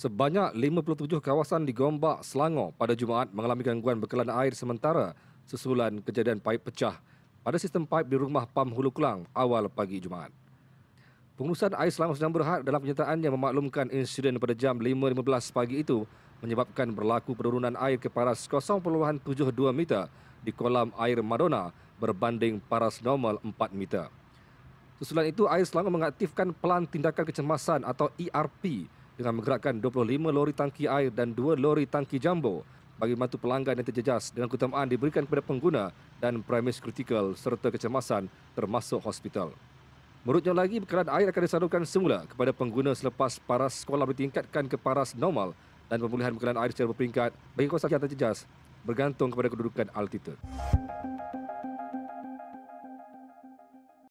Sebanyak 57 kawasan di Gombak, Selangor pada Jumaat mengalami gangguan bekalan air sementara sesulan kejadian paip pecah pada sistem paip di rumah PAM Hulu Kelang awal pagi Jumaat. Pengurusan Air Selangor Sedang Berhad dalam kenyataannya memaklumkan insiden pada jam 5.15 pagi itu menyebabkan berlaku penurunan air ke paras 0.72 meter di kolam air Madonna berbanding paras normal 4 meter. Susulan itu, Air Selangor mengaktifkan Pelan Tindakan Kecemasan atau ERP dengan menggerakkan 25 lori tangki air dan 2 lori tangki jambo bagi membantu pelanggan yang terjejas dengan keutamaan diberikan kepada pengguna dan premis kritikal serta kecemasan termasuk hospital. Menurutnya lagi, bekalan air akan disalurkan semula kepada pengguna selepas paras sekolah ditingkatkan ke paras normal dan pemulihan bekalan air secara berperingkat bagi kawasan yang terjejas bergantung kepada kedudukan altitude.